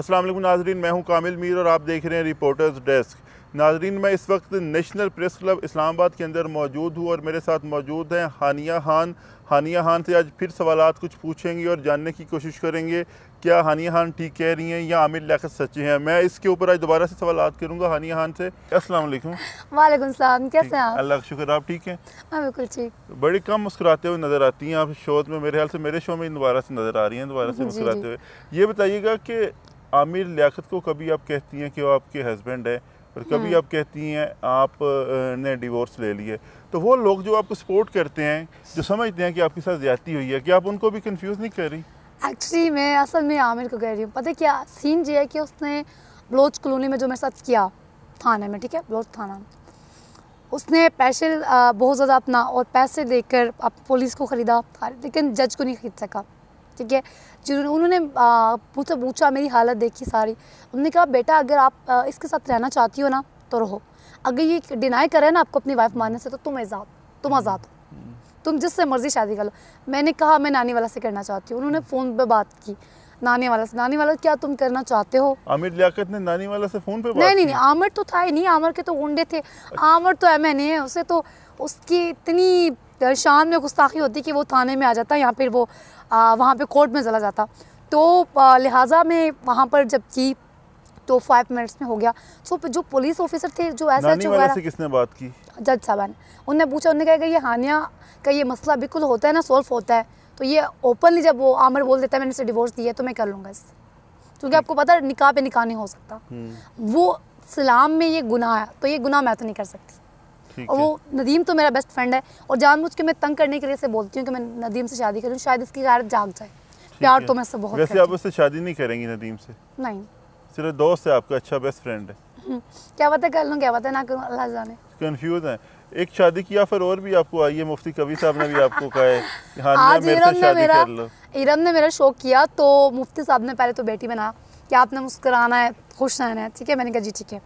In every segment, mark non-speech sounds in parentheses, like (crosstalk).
असलम नाजरीन मैं हूं कामिल मीर और आप देख रहे हैं रिपोर्टर्स डेस्क नाजरीन मैं इस वक्त नेशनल प्रेस क्लब इस्लामाबाद के अंदर मौजूद हूं और मेरे साथ मौजूद हैं हानिया खान हानिया खान से आज फिर सवाल कुछ पूछेंगे और जानने की कोशिश करेंगे क्या हानिया खान ठीक कह रही हैं या आमिर लिया सच्चे हैं मैं इसके ऊपर आज दोबारा से सवाल करूँगा हानिया खान से अस्सलाम वालेकुम वालेकुम सलाम कैसे हैं अल्लाह का शुक्र आप ठीक हैं हाँ बिल्कुल ठीक बड़ी कम मुस्कुराते हुए नज़र आती हैं आप शोज में मेरे ख्याल से मेरे शो में दोबारा से नज़र आ रही हैं दोबारा से मुस्कुराते हुए ये बताइएगा कि आमिर लियाकत को कभी आप कहती हैं कि वो आपके हस्बैंड है और कभी हम्म। आप कहती हैं आप ने डिवोर्स ले लिए तो वो लोग जो आपको सपोर्ट करते हैं जो समझते हैं कि आपके साथ ज्यादा हुई है कि आप उनको भी कंफ्यूज नहीं कर रही एक्चुअली मैं असल में आमिर को कह रही हूँ पता क्या सीन ये है कि उसने ब्लोच कॉलोनी में जो मेरे साथ किया थाने में ठीक है ब्लोच थाना उसने पैसे बहुत ज़्यादा अपना और पैसे देकर आप पुलिस को ख़रीदा लेकिन जज को नहीं खरीद सका ठीक है जिन्होंने उन्होंने मुझसे पूछा मेरी हालत देखी सारी उन्होंने कहा बेटा अगर आप आ, इसके साथ रहना चाहती हो ना तो रहो अगर ये डिनाई करे ना आपको अपनी वाइफ मानने से तो तुम आज़ाद तुम हम्म। आज़ाद हो तुम जिससे मर्जी शादी कर लो मैंने कहा मैं नानी वाला से करना चाहती हूँ उन्होंने फ़ोन हम्म। पर बात की नानी वाला से नानी वाला क्या तुम करना चाहते हो आमिर लियाकत ने नानी वाला से फोन पे बात नहीं नहीं नहीं आमिर तो था ही नहीं आमिर के तो गुंडे थे अच्छा। आमिर तो एम एन ए है उसे तो उसकी इतनी तो शाम में गुस्ताखी होती कि वो थाने में आ जाता या फिर वो आ, वहाँ पे कोर्ट में चला जाता तो लिहाजा में वहाँ पर जब की तो फाइव मिनट्स में हो गया सो जो पुलिस ऑफिसर थे जो एस एच वगैरह किसने बात की जज साहब ने उनने पूछा उन्होंने कहा कि ये हानिया का ये मसला बिल्कुल होता है ना सॉल्व होता है तो ये ओपनली जब वो आमर बोल देता है मैंने इसे डिवोर्स दिया तो मैं कर लूँगा इससे क्योंकि हम्म। आपको पता है निकाह पे निकाह नहीं हो सकता हम्म। वो सलाम में ये गुनाह है तो ये गुनाह मैं तो नहीं कर सकती और वो नदीम तो मेरा बेस्ट फ्रेंड है और जान मुझके मैं तंग करने के लिए से बोलती हूँ कि मैं नदीम से शादी करूँ शायद इसकी गारत जाग जाए प्यार तो मैं बहुत वैसे आप उससे शादी नहीं करेंगी नदीम से नहीं सिर्फ दोस्त है आपका अच्छा बेस्ट फ्रेंड है हम्म। क्या बात है कर लूँ क्या बात है ना करूँ अल्लाह जाने कन्फ्यूज है एक शादी की ऑफर और भी आपको आई है मुफ्ती कवि साहब ने भी आपको कहा है हाँ आज इरम ने मेरा इरम ने मेरा शौक किया तो मुफ्ती साहब ने पहले तो बेटी बना कि आपने मुस्कराना है खुश रहना है ठीक है मैंने कहा जी ठीक है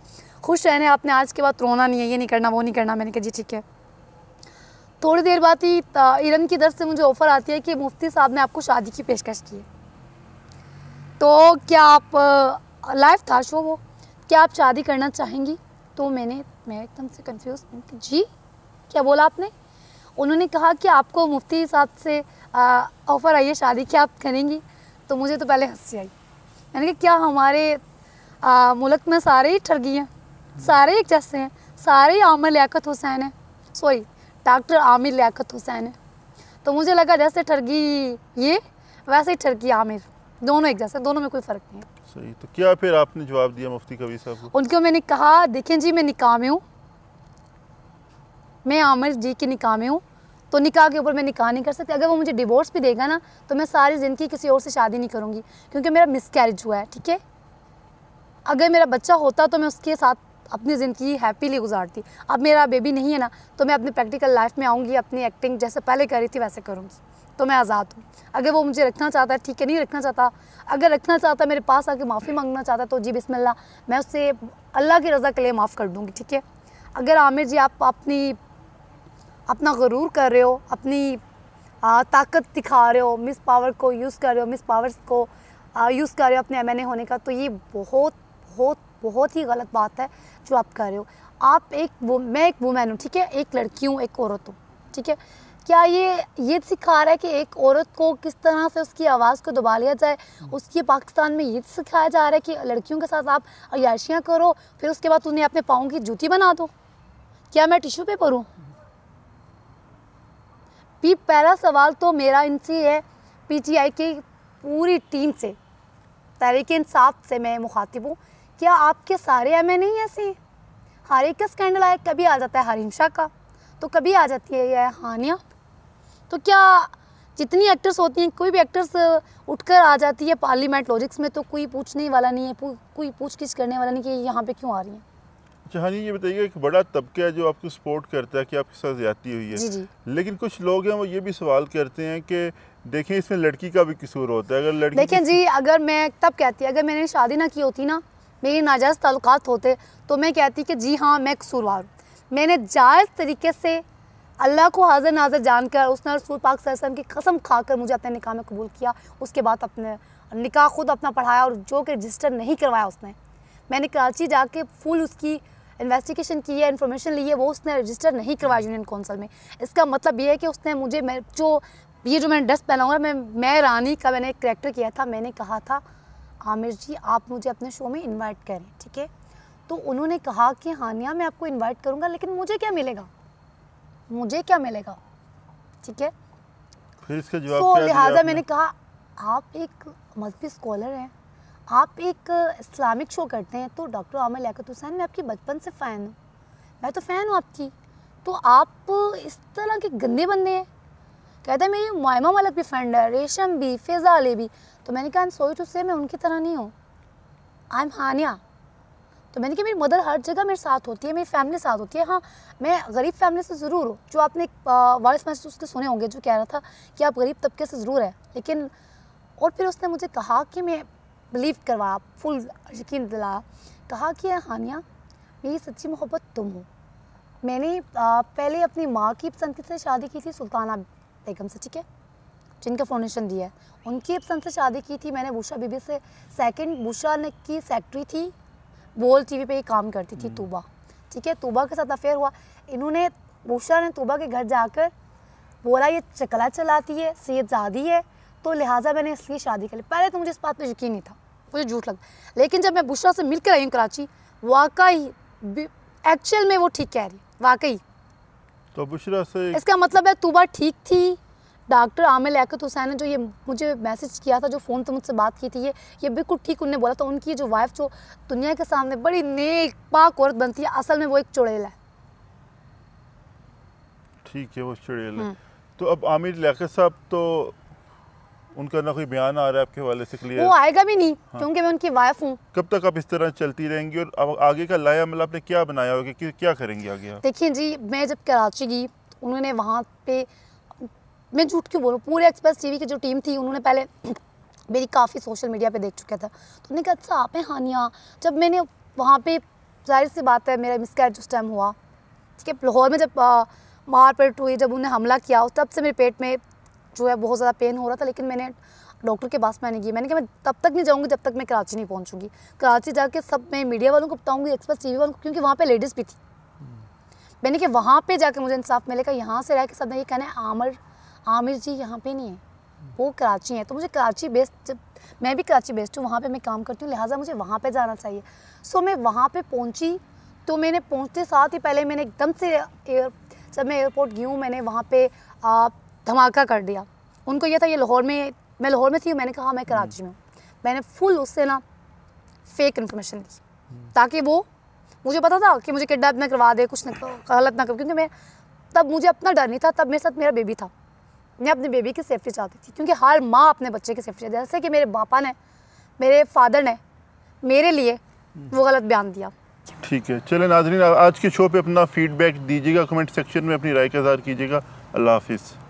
खुश रहने आपने आज के बाद रोना नहीं है ये नहीं करना वो नहीं करना मैंने कहा जी ठीक है थोड़ी देर बाद ही इरम की तरफ से मुझे ऑफ़र आती है कि मुफ्ती साहब ने आपको शादी की पेशकश की है तो क्या आप लाइव था शो वो क्या आप शादी करना चाहेंगी तो मैंने मैं एकदम से कंफ्यूज जी क्या बोला आपने उन्होंने कहा कि आपको मुफ्ती साहब से ऑफ़र आई है शादी क्या आप करेंगी तो मुझे तो पहले हंसी आई मैंने कहा क्या हमारे आ, मुल्क में सारे ही ठगी हैं सारे एक जैसे हैं सारे आमिर लियाकत हुसैन है सॉरी डॉक्टर आमिर लियाकत हुसैन है तो मुझे लगा जैसे ठरगी ये वैसे ही ठरगी आमिर दोनों एक जैसे दोनों में कोई फ़र्क नहीं है सही तो क्या फिर आपने जवाब दिया मुफ्ती कवि साहब उनको मैंने कहा देखें जी मैं निकाह में हूँ मैं आमिर जी की निकाह में हूँ तो निकाह के ऊपर मैं निकाह नहीं कर सकती अगर वो मुझे डिवोर्स भी देगा ना तो मैं सारी ज़िंदगी किसी और से शादी नहीं करूँगी क्योंकि मेरा मिसकैरेज हुआ है ठीक है अगर मेरा बच्चा होता तो मैं उसके साथ अपनी ज़िंदगी हैप्पीली गुजारती अब मेरा बेबी नहीं है ना तो मैं अपने प्रैक्टिकल लाइफ में आऊँगी अपनी एक्टिंग जैसे पहले करी थी वैसे करूँगी तो मैं आज़ाद हूँ अगर वो मुझे रखना चाहता है ठीक है नहीं रखना चाहता अगर रखना चाहता है मेरे पास आके माफ़ी मांगना चाहता है तो जी बिस्मिल्लाह मैं उससे अल्लाह की रज़ा के लिए माफ़ कर दूँगी ठीक है अगर आमिर जी आप अपनी अपना गरूर कर रहे हो अपनी आ, ताकत दिखा रहे हो मिस पावर को यूज़ कर रहे हो मिस पावर्स को यूज़ कर रहे हो अपने एम होने का तो ये बहुत बहुत बहुत ही गलत बात है जो आप कर रहे हो आप एक वो मैं एक वुमेन हूँ ठीक है एक लड़की हूँ एक औरत हूँ ठीक है क्या ये ये सिखा रहा है कि एक औरत को किस तरह से उसकी आवाज़ को दबा लिया जाए हम्म। उसकी पाकिस्तान में ये सिखाया जा रहा है कि लड़कियों के साथ आप अयाशियाँ करो फिर उसके बाद उन्हें अपने पाँव की जूती बना दो क्या मैं टिश्यू पेपर हूँ भी पहला सवाल तो मेरा इनसे है पीटीआई की पूरी टीम से तहरीक इंसाफ से मैं मुखातिब हूँ क्या आपके सारे एम एन नहीं ऐसे हर एक का स्कैंडल आया कभी आ जाता है हरिमशा का तो कभी आ जाती है यह हानिया तो क्या जितनी एक्टर्स होती हैं कोई भी एक्टर्स उठकर आ जाती है पार्लियामेंट लॉजिक्स में तो कोई पूछने वाला नहीं है कोई पूछ करने वाला नहीं कि यहाँ पे क्यों आ रही है अच्छा हानी ये बताइए एक बड़ा तबका है जो आपको सपोर्ट करता है कि आपके साथ ज्यादा हुई है जी जी। लेकिन कुछ लोग हैं वो ये भी सवाल करते हैं कि देखें इसमें लड़की का भी कसूर होता है अगर लड़की देखें जी अगर मैं तब कहती अगर मैंने शादी ना की होती ना मेरी नाजायज़ तलुक़ात होते तो मैं कहती कि जी हाँ मैं कसूरवार हूँ मैंने जायज़ तरीके से अल्लाह को हाजिर नाजर जानकर उसने रसूल पाक वसम की कसम खाकर मुझे अपने निकाह में कबूल किया उसके बाद अपने निकाह खुद अपना पढ़ाया और जो कि रजिस्टर नहीं करवाया उसने मैंने कराची जाके फुल उसकी इन्वेस्टिगेशन की है इन्फॉर्मेशन ली है वो उसने रजिस्टर नहीं करवाया यूनियन काउंसिल में इसका मतलब ये है कि उसने मुझे मैं जो ये जो मैंने ड्रेस पहना हुआ है मैं मैं रानी का मैंने करेक्टर किया था मैंने कहा था आमिर जी आप मुझे अपने शो में इन्वाइट करें ठीक है तो उन्होंने कहा कि हानिया मैं आपको इन्वाइट करूँगा लेकिन मुझे क्या मिलेगा मुझे क्या मिलेगा ठीक है फिर इसके जवाब so, लिहाजा मैंने कहा आप एक मजहबी स्कॉलर हैं आप एक इस्लामिक शो करते हैं तो डॉक्टर आमिर लियात हुसैन मैं आपकी बचपन से फ़ैन हूँ मैं तो फ़ैन हूँ आपकी तो आप इस तरह के गंदे बंदे हैं कहते हैं मेरी मायमा मलक भी फ्रेंड है रेशम भी फिज़ा अली भी तो मैंने कहा सोई टू से मैं उनकी तरह नहीं हूँ आई एम हानिया तो मैंने कहा मेरी मदर हर जगह मेरे साथ होती है मेरी फैमिली साथ होती है हाँ मैं गरीब फैमिली से ज़रूर हूँ जो आपने एक वॉइस मैसेज उसके सुने होंगे जो कह रहा था कि आप गरीब तबके से ज़रूर है लेकिन और फिर उसने मुझे कहा कि मैं बिलीव करवा फुल यकीन दिला कहा कि हाँ, हानिया मेरी सच्ची मोहब्बत तुम हो मैंने पहले अपनी माँ की पसंद से शादी की थी सुल्ताना बेगम से ठीक है जिनका फाउंडेशन दिया है उनकी पसंद से शादी की थी मैंने भूषा बीबी से सेकंड भूषा ने की सेक्रेटरी थी बोल टीवी पे ये काम करती थी हम्म। तूबा ठीक है तूबा के साथ अफेयर हुआ इन्होंने भूषा ने तूबा के घर जाकर बोला ये चकला चलाती है सेहत ज़्यादा है तो लिहाजा मैंने इसलिए शादी कर ली पहले तो मुझे इस बात पर यकीन नहीं था मुझे झूठ लगता लेकिन जब मैं भूषा से मिलकर आई हूँ कराची वाकई एक्चुअल में वो ठीक कह रही वाकई तो बुशरा से इसका मतलब है तूबा ठीक थी डॉक्टर आमिर लियात हुसैन ने जो ये मुझे मैसेज किया था जो फ़ोन पर मुझसे बात की थी ये ये बिल्कुल ठीक उनने बोला था उनकी जो वाइफ जो दुनिया के सामने बड़ी नेक पाक औरत बनती है असल में वो एक चुड़ैल है ठीक है वो चुड़ैल है हम्म। तो अब आमिर लियात साहब तो उनका ना कोई बयान आ रहा है आपके हवाले से क्लियर वो आएगा भी नहीं हाँ। क्योंकि मैं उनकी वाइफ हूँ कब तक आप इस तरह चलती रहेंगी और अब आगे का लाया मतलब आपने क्या बनाया होगा कि क्या करेंगी आगे देखिए जी मैं जब कराची गई उन्होंने वहाँ पे मैं झूठ क्यों बोलूँ पूरे एक्सप्रेस टीवी की जो टीम थी उन्होंने पहले (clears throat) मेरी काफ़ी सोशल मीडिया पर देख चुका था तो उन्होंने कहा अच्छा आप हैं हानिया जब मैंने वहाँ पर जाहिर सी बात है मेरा मिसकैरेज उस टाइम हुआ ठीक है लाहौर में जब मारपीट हुई जब उन्हें हमला किया तब से मेरे पेट में जो है बहुत ज़्यादा पेन हो रहा था लेकिन मैंने डॉक्टर के पास मैंने की मैंने कहा मैं तब तक नहीं जाऊँगी जब तक मैं कराची नहीं पहुँचूँगी कराची जाके सब मैं मीडिया वालों को बताऊँगी एक्सप्रेस टी वालों को क्योंकि वहाँ पर लेडीज़ भी थी हम्म। मैंने कहा वहाँ पर जाकर मुझे इंसाफ मिलेगा यहाँ से रह के सब ये कहना है आमिर आमिर जी यहाँ पर नहीं है वो हम्म। कराची है तो मुझे कराची बेस्ट जब मैं भी कराची बेस्ट हूँ वहाँ पे मैं काम करती हूँ लिहाजा मुझे वहाँ पे जाना चाहिए सो मैं वहाँ पे पहुँची तो मैंने पहुँचते साथ ही पहले मैंने एकदम से एयर जब मैं एयरपोर्ट गई हूँ मैंने वहाँ पे धमाका कर दिया उनको यह था ये लाहौर में मैं लाहौर में थी मैंने कहा हाँ, मैं कराची में हूँ मैंने फुल उससे ना फेक इन्फॉर्मेशन दी ताकि वो मुझे पता था कि मुझे किडनैप ना करवा दे कुछ ना गलत ना कर क्योंकि मैं तब मुझे अपना डर नहीं था तब मेरे साथ मेरा बेबी था मैं अपने बेबी की सेफ्टी चाहती थी क्योंकि हर माँ अपने बच्चे की सेफ्टी चाहती जैसे कि मेरे पापा ने मेरे फादर ने मेरे लिए हम्म। वो गलत बयान दिया ठीक है चले नाजरीन आज के शो पे अपना फीडबैक दीजिएगा कमेंट सेक्शन में अपनी राय का इजहार कीजिएगा अल्लाह हाफिज़